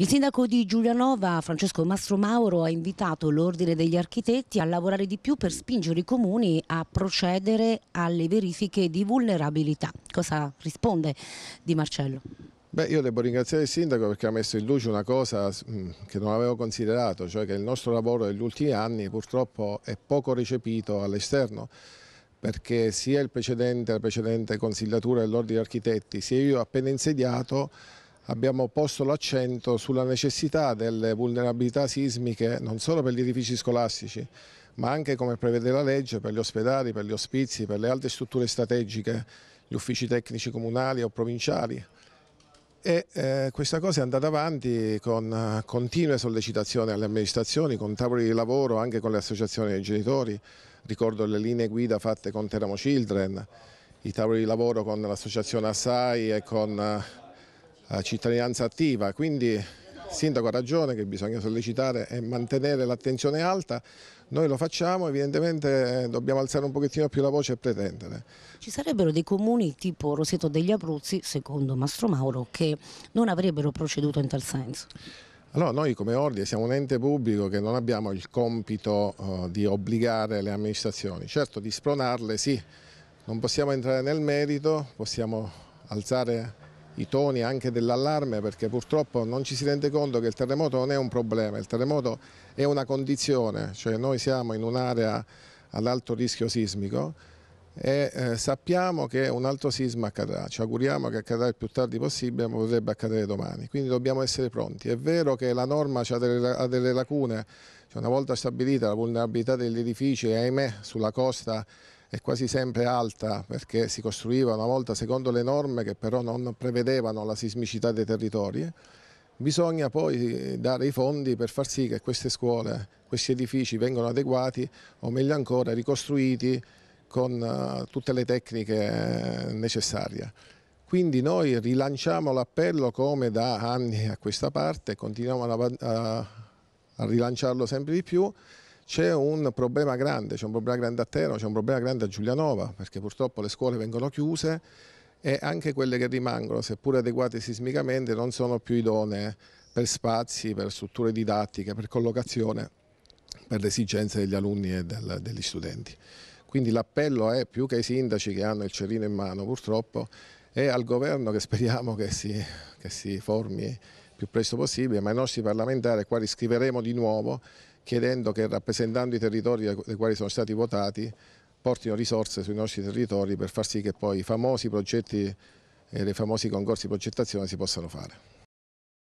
Il sindaco di Giulianova, Francesco Mastro Mauro, ha invitato l'Ordine degli Architetti a lavorare di più per spingere i comuni a procedere alle verifiche di vulnerabilità. Cosa risponde Di Marcello? Beh, io devo ringraziare il sindaco perché ha messo in luce una cosa mm, che non avevo considerato, cioè che il nostro lavoro negli ultimi anni purtroppo è poco recepito all'esterno perché sia precedente, la precedente consigliatura dell'Ordine degli Architetti, sia io appena insediato abbiamo posto l'accento sulla necessità delle vulnerabilità sismiche non solo per gli edifici scolastici, ma anche come prevede la legge per gli ospedali, per gli ospizi, per le altre strutture strategiche, gli uffici tecnici comunali o provinciali. E eh, questa cosa è andata avanti con eh, continue sollecitazioni alle amministrazioni, con tavoli di lavoro anche con le associazioni dei genitori, ricordo le linee guida fatte con Teramo Children, i tavoli di lavoro con l'associazione Assai e con eh, eh, cittadinanza attiva, quindi il sindaco ha ragione che bisogna sollecitare e mantenere l'attenzione alta, noi lo facciamo, evidentemente eh, dobbiamo alzare un pochettino più la voce e pretendere. Ci sarebbero dei comuni tipo Roseto degli Abruzzi, secondo Mastro Mauro, che non avrebbero proceduto in tal senso? Allora noi come ordine siamo un ente pubblico che non abbiamo il compito uh, di obbligare le amministrazioni, certo di spronarle sì, non possiamo entrare nel merito, possiamo alzare i toni anche dell'allarme perché purtroppo non ci si rende conto che il terremoto non è un problema, il terremoto è una condizione, cioè noi siamo in un'area ad alto rischio sismico e eh, sappiamo che un altro sisma accadrà, ci auguriamo che accadrà il più tardi possibile, ma potrebbe accadere domani, quindi dobbiamo essere pronti. È vero che la norma ha delle, ha delle lacune, cioè una volta stabilita la vulnerabilità degli edifici, ahimè, sulla costa è quasi sempre alta perché si costruiva una volta secondo le norme che però non prevedevano la sismicità dei territori. Bisogna poi eh, dare i fondi per far sì che queste scuole, questi edifici vengano adeguati o meglio ancora ricostruiti con eh, tutte le tecniche eh, necessarie. Quindi noi rilanciamo l'appello come da anni a questa parte, continuiamo a, a rilanciarlo sempre di più c'è un problema grande, c'è un problema grande a Teramo, c'è un problema grande a Giulianova, perché purtroppo le scuole vengono chiuse e anche quelle che rimangono, seppur adeguate sismicamente, non sono più idonee per spazi, per strutture didattiche, per collocazione, per le esigenze degli alunni e del, degli studenti. Quindi l'appello è più che ai sindaci che hanno il cerino in mano purtroppo e al governo che speriamo che si, che si formi più presto possibile, ma i nostri parlamentari qua riscriveremo di nuovo chiedendo che rappresentando i territori dai quali sono stati votati portino risorse sui nostri territori per far sì che poi i famosi progetti e i famosi concorsi di progettazione si possano fare.